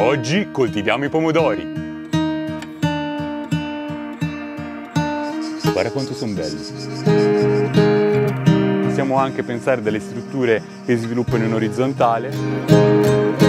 Oggi coltiviamo i pomodori. Guarda quanto sono belli. Possiamo anche pensare delle strutture che sviluppano in orizzontale.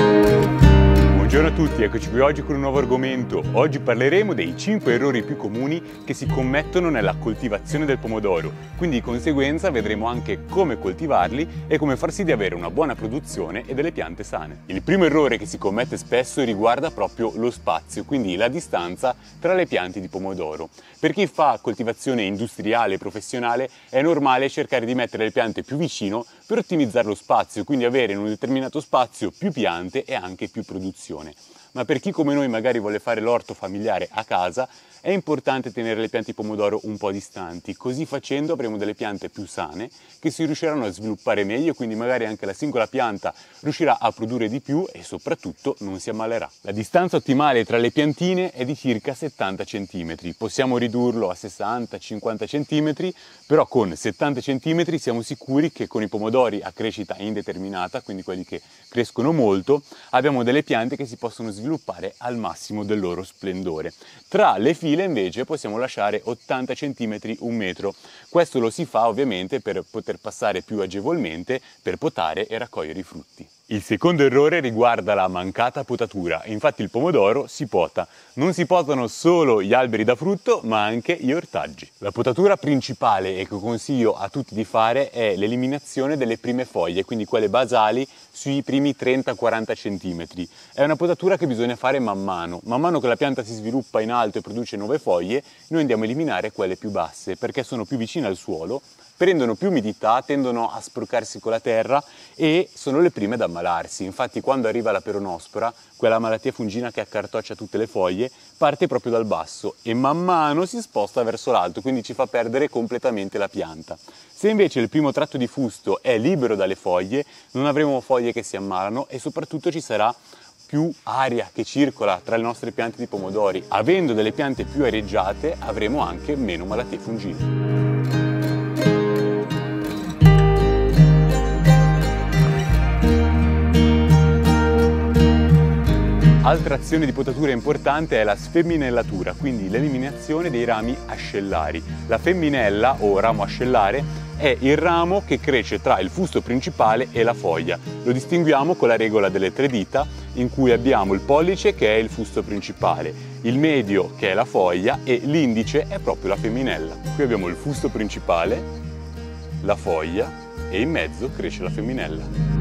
Buongiorno a tutti, eccoci qui oggi con un nuovo argomento. Oggi parleremo dei 5 errori più comuni che si commettono nella coltivazione del pomodoro, quindi di conseguenza vedremo anche come coltivarli e come far sì di avere una buona produzione e delle piante sane. Il primo errore che si commette spesso riguarda proprio lo spazio, quindi la distanza tra le piante di pomodoro. Per chi fa coltivazione industriale e professionale è normale cercare di mettere le piante più vicino per ottimizzare lo spazio, quindi avere in un determinato spazio più piante e anche più produzione ma per chi come noi magari vuole fare l'orto familiare a casa è importante tenere le piante di pomodoro un po' distanti, così facendo avremo delle piante più sane che si riusciranno a sviluppare meglio quindi magari anche la singola pianta riuscirà a produrre di più e soprattutto non si ammalerà. La distanza ottimale tra le piantine è di circa 70 cm, possiamo ridurlo a 60-50 cm, però con 70 cm siamo sicuri che con i pomodori a crescita indeterminata, quindi quelli che crescono molto, abbiamo delle piante che si possono sviluppare sviluppare al massimo del loro splendore. Tra le file invece possiamo lasciare 80 cm un metro. Questo lo si fa ovviamente per poter passare più agevolmente, per potare e raccogliere i frutti. Il secondo errore riguarda la mancata potatura, infatti il pomodoro si pota. Non si potano solo gli alberi da frutto, ma anche gli ortaggi. La potatura principale e che consiglio a tutti di fare è l'eliminazione delle prime foglie, quindi quelle basali sui primi 30-40 cm. È una potatura che bisogna fare man mano. Man mano che la pianta si sviluppa in alto e produce nuove foglie, noi andiamo a eliminare quelle più basse, perché sono più vicine al suolo prendono più umidità, tendono a sporcarsi con la terra e sono le prime ad ammalarsi. Infatti quando arriva la peronospora, quella malattia fungina che accartoccia tutte le foglie, parte proprio dal basso e man mano si sposta verso l'alto, quindi ci fa perdere completamente la pianta. Se invece il primo tratto di fusto è libero dalle foglie, non avremo foglie che si ammalano e soprattutto ci sarà più aria che circola tra le nostre piante di pomodori. Avendo delle piante più areggiate avremo anche meno malattie fungine. Altra azione di potatura importante è la sfemminellatura, quindi l'eliminazione dei rami ascellari. La femminella o ramo ascellare è il ramo che cresce tra il fusto principale e la foglia. Lo distinguiamo con la regola delle tre dita in cui abbiamo il pollice che è il fusto principale, il medio che è la foglia e l'indice è proprio la femminella. Qui abbiamo il fusto principale, la foglia e in mezzo cresce la femminella.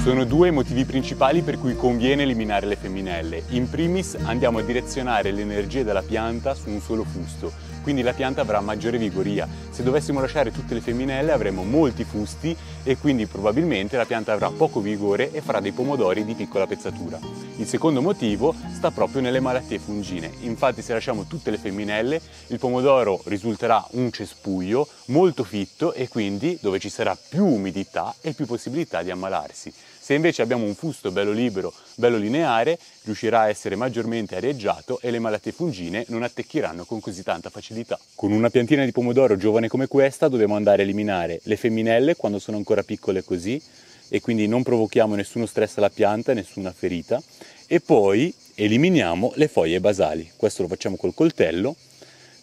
Sono due i motivi principali per cui conviene eliminare le femminelle. In primis andiamo a direzionare l'energia della pianta su un solo fusto, quindi la pianta avrà maggiore vigoria. Se dovessimo lasciare tutte le femminelle avremo molti fusti e quindi probabilmente la pianta avrà poco vigore e farà dei pomodori di piccola pezzatura. Il secondo motivo sta proprio nelle malattie fungine, infatti se lasciamo tutte le femminelle il pomodoro risulterà un cespuglio molto fitto e quindi dove ci sarà più umidità e più possibilità di ammalarsi. Se invece abbiamo un fusto bello libero, bello lineare, riuscirà a essere maggiormente areggiato e le malattie fungine non attecchiranno con così tanta facilità. Con una piantina di pomodoro giovane come questa dobbiamo andare a eliminare le femminelle quando sono ancora piccole così e quindi non provochiamo nessuno stress alla pianta, nessuna ferita e poi eliminiamo le foglie basali. Questo lo facciamo col coltello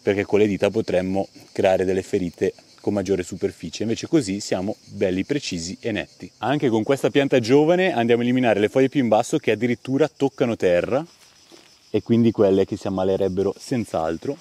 perché con le dita potremmo creare delle ferite con maggiore superficie, invece così siamo belli precisi e netti. Anche con questa pianta giovane andiamo a eliminare le foglie più in basso che addirittura toccano terra e quindi quelle che si ammalerebbero senz'altro.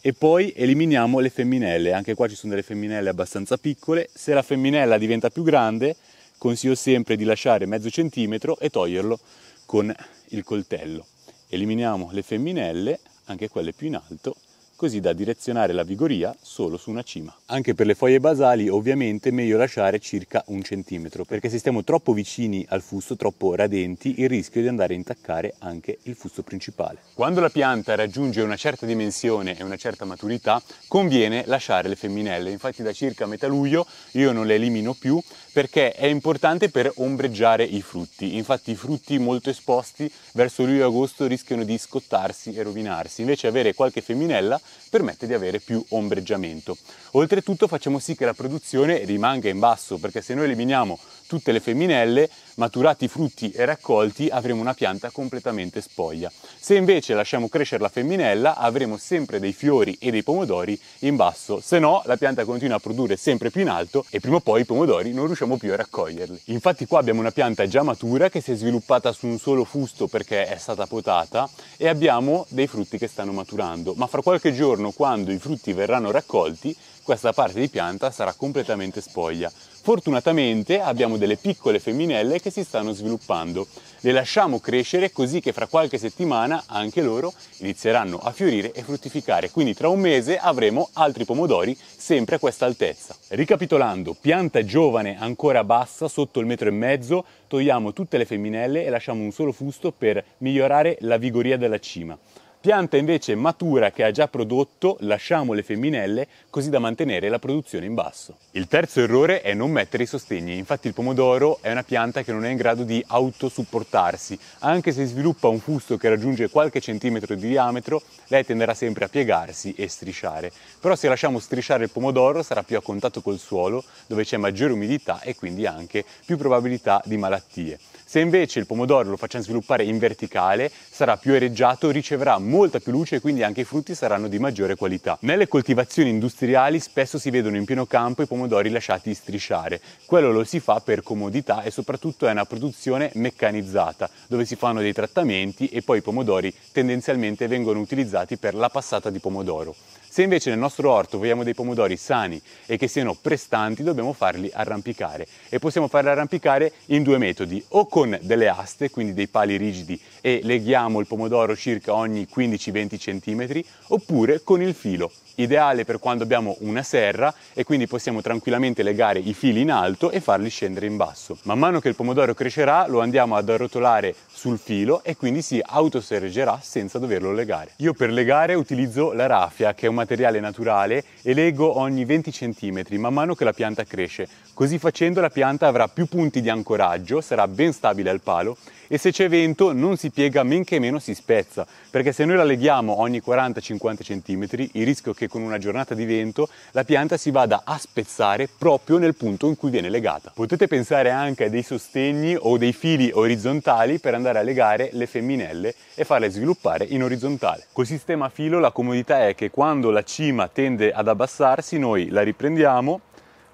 E poi eliminiamo le femminelle, anche qua ci sono delle femminelle abbastanza piccole, se la femminella diventa più grande consiglio sempre di lasciare mezzo centimetro e toglierlo con il coltello. Eliminiamo le femminelle, anche quelle più in alto, così da direzionare la vigoria solo su una cima. Anche per le foglie basali ovviamente è meglio lasciare circa un centimetro, perché se stiamo troppo vicini al fusto, troppo radenti, il rischio è di andare a intaccare anche il fusto principale. Quando la pianta raggiunge una certa dimensione e una certa maturità, conviene lasciare le femminelle, infatti da circa metà luglio io non le elimino più perché è importante per ombreggiare i frutti. Infatti i frutti molto esposti verso luglio e agosto rischiano di scottarsi e rovinarsi, invece avere qualche femminella permette di avere più ombreggiamento. Oltretutto facciamo sì che la produzione rimanga in basso, perché se noi eliminiamo tutte le femminelle, maturati i frutti e raccolti, avremo una pianta completamente spoglia. Se invece lasciamo crescere la femminella, avremo sempre dei fiori e dei pomodori in basso, se no la pianta continua a produrre sempre più in alto e prima o poi i pomodori non riusciamo più a raccoglierli. Infatti qua abbiamo una pianta già matura che si è sviluppata su un solo fusto perché è stata potata e abbiamo dei frutti che stanno maturando, ma fra qualche giorno quando i frutti verranno raccolti, questa parte di pianta sarà completamente spoglia. Fortunatamente abbiamo delle piccole femminelle che si stanno sviluppando. Le lasciamo crescere così che fra qualche settimana anche loro inizieranno a fiorire e fruttificare. Quindi tra un mese avremo altri pomodori sempre a questa altezza. Ricapitolando, pianta giovane ancora bassa sotto il metro e mezzo, togliamo tutte le femminelle e lasciamo un solo fusto per migliorare la vigoria della cima. Pianta invece matura che ha già prodotto, lasciamo le femminelle così da mantenere la produzione in basso. Il terzo errore è non mettere i sostegni, infatti il pomodoro è una pianta che non è in grado di autosupportarsi, anche se sviluppa un fusto che raggiunge qualche centimetro di diametro, lei tenderà sempre a piegarsi e strisciare. Però se lasciamo strisciare il pomodoro sarà più a contatto col suolo, dove c'è maggiore umidità e quindi anche più probabilità di malattie. Se invece il pomodoro lo facciamo sviluppare in verticale, sarà più ereggiato, riceverà molta più luce e quindi anche i frutti saranno di maggiore qualità. Nelle coltivazioni industriali spesso si vedono in pieno campo i pomodori lasciati strisciare. Quello lo si fa per comodità e soprattutto è una produzione meccanizzata, dove si fanno dei trattamenti e poi i pomodori tendenzialmente vengono utilizzati per la passata di pomodoro. Se invece nel nostro orto vogliamo dei pomodori sani e che siano prestanti, dobbiamo farli arrampicare e possiamo farli arrampicare in due metodi, o con delle aste, quindi dei pali rigidi e leghiamo il pomodoro circa ogni 15-20 cm, oppure con il filo, ideale per quando abbiamo una serra e quindi possiamo tranquillamente legare i fili in alto e farli scendere in basso. Man mano che il pomodoro crescerà lo andiamo ad arrotolare sul filo e quindi si autoserreggerà senza doverlo legare. Io per legare utilizzo la raffia che è una materiale naturale e leggo ogni 20 cm man mano che la pianta cresce. Così facendo la pianta avrà più punti di ancoraggio, sarà ben stabile al palo e se c'è vento non si piega men che meno si spezza, perché se noi la leghiamo ogni 40-50 cm il rischio è che con una giornata di vento la pianta si vada a spezzare proprio nel punto in cui viene legata. Potete pensare anche a dei sostegni o dei fili orizzontali per andare a legare le femminelle e farle sviluppare in orizzontale. Col sistema filo la comodità è che quando la cima tende ad abbassarsi noi la riprendiamo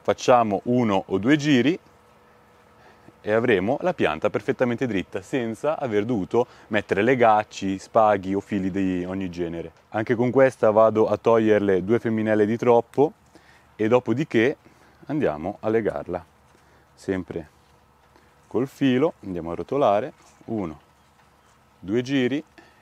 facciamo uno o due giri e avremo la pianta perfettamente dritta senza aver dovuto mettere legacci, spaghi o fili di ogni genere. Anche con questa vado a toglierle due femminelle di troppo e dopodiché andiamo a legarla. Sempre col filo andiamo a rotolare, uno, due giri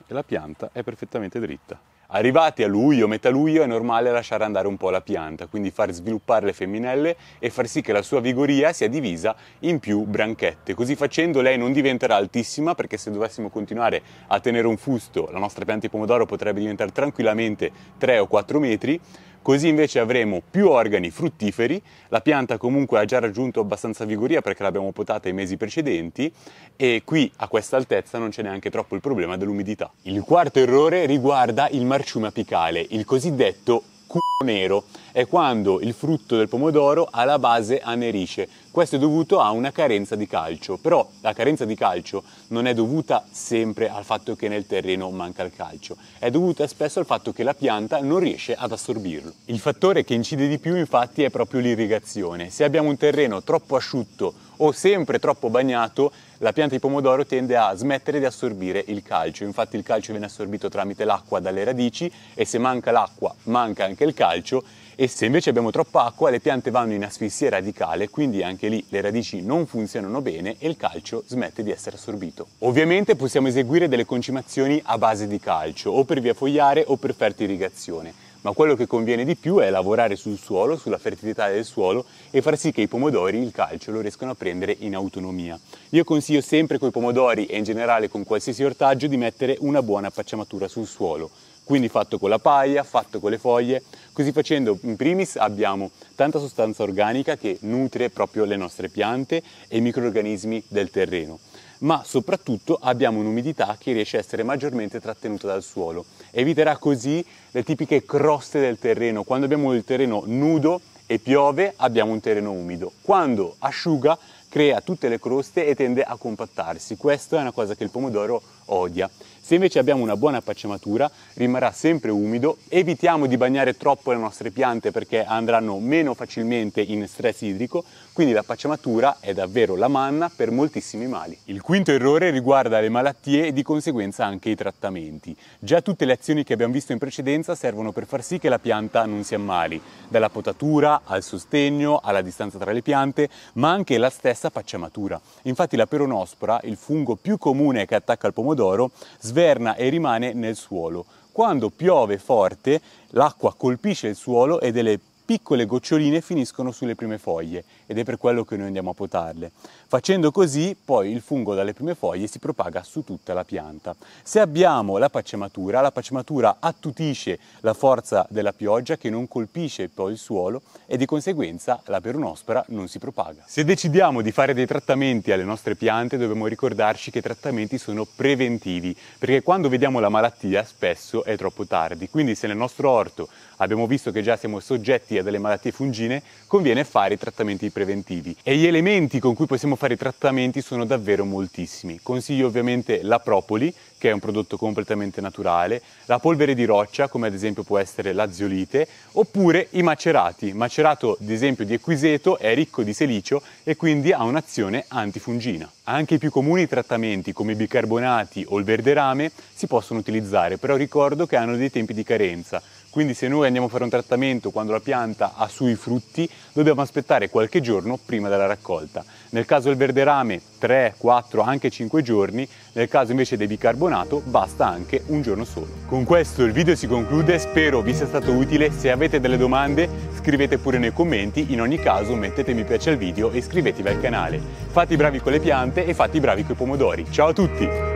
e la pianta è perfettamente dritta. Arrivati a luglio, metà luglio, è normale lasciare andare un po' la pianta, quindi far sviluppare le femminelle e far sì che la sua vigoria sia divisa in più branchette. Così facendo lei non diventerà altissima, perché se dovessimo continuare a tenere un fusto, la nostra pianta di pomodoro potrebbe diventare tranquillamente 3 o 4 metri, Così invece avremo più organi fruttiferi, la pianta comunque ha già raggiunto abbastanza vigoria perché l'abbiamo potata i mesi precedenti e qui a questa altezza non c'è neanche troppo il problema dell'umidità. Il quarto errore riguarda il marciume apicale, il cosiddetto culo nero, è quando il frutto del pomodoro alla base anerisce, questo è dovuto a una carenza di calcio, però la carenza di calcio non è dovuta sempre al fatto che nel terreno manca il calcio, è dovuta spesso al fatto che la pianta non riesce ad assorbirlo. Il fattore che incide di più infatti è proprio l'irrigazione. Se abbiamo un terreno troppo asciutto o sempre troppo bagnato, la pianta di pomodoro tende a smettere di assorbire il calcio. Infatti il calcio viene assorbito tramite l'acqua dalle radici e se manca l'acqua manca anche il calcio e se invece abbiamo troppa acqua le piante vanno in asfissia radicale, quindi anche lì le radici non funzionano bene e il calcio smette di essere assorbito. Ovviamente possiamo eseguire delle concimazioni a base di calcio, o per via fogliare o per fertirrigazione, ma quello che conviene di più è lavorare sul suolo, sulla fertilità del suolo e far sì che i pomodori il calcio lo riescano a prendere in autonomia. Io consiglio sempre con i pomodori e in generale con qualsiasi ortaggio di mettere una buona pacciamatura sul suolo quindi fatto con la paglia, fatto con le foglie. Così facendo in primis abbiamo tanta sostanza organica che nutre proprio le nostre piante e i microrganismi del terreno ma soprattutto abbiamo un'umidità che riesce a essere maggiormente trattenuta dal suolo. Eviterà così le tipiche croste del terreno. Quando abbiamo il terreno nudo e piove abbiamo un terreno umido. Quando asciuga crea tutte le croste e tende a compattarsi. Questa è una cosa che il pomodoro odia. Se invece abbiamo una buona pacciamatura rimarrà sempre umido, evitiamo di bagnare troppo le nostre piante perché andranno meno facilmente in stress idrico, quindi la pacciamatura è davvero la manna per moltissimi mali. Il quinto errore riguarda le malattie e di conseguenza anche i trattamenti. Già tutte le azioni che abbiamo visto in precedenza servono per far sì che la pianta non si ammali, dalla potatura al sostegno, alla distanza tra le piante, ma anche la stessa pacciamatura. Infatti la peronospora, il fungo più comune che attacca il pomodoro, pomodoro sverna e rimane nel suolo. Quando piove forte l'acqua colpisce il suolo e delle piccole goccioline finiscono sulle prime foglie ed è per quello che noi andiamo a potarle. Facendo così poi il fungo dalle prime foglie si propaga su tutta la pianta. Se abbiamo la pacematura, la pacematura attutisce la forza della pioggia che non colpisce poi il suolo e di conseguenza la peronospora non si propaga. Se decidiamo di fare dei trattamenti alle nostre piante dobbiamo ricordarci che i trattamenti sono preventivi perché quando vediamo la malattia spesso è troppo tardi, quindi se nel nostro orto abbiamo visto che già siamo soggetti malattie, delle malattie fungine, conviene fare i trattamenti preventivi. E gli elementi con cui possiamo fare i trattamenti sono davvero moltissimi. Consiglio ovviamente la propoli, che è un prodotto completamente naturale, la polvere di roccia, come ad esempio può essere la ziolite, oppure i macerati. macerato, ad esempio, di equiseto è ricco di silicio e quindi ha un'azione antifungina. Anche i più comuni trattamenti, come i bicarbonati o il verderame, si possono utilizzare, però ricordo che hanno dei tempi di carenza. Quindi se noi andiamo a fare un trattamento quando la pianta ha sui frutti, dobbiamo aspettare qualche giorno prima della raccolta. Nel caso del verderame 3, 4, anche 5 giorni, nel caso invece del bicarbonato basta anche un giorno solo. Con questo il video si conclude, spero vi sia stato utile, se avete delle domande scrivete pure nei commenti, in ogni caso mettete mi piace al video e iscrivetevi al canale. Fate i bravi con le piante e fate i bravi con i pomodori. Ciao a tutti!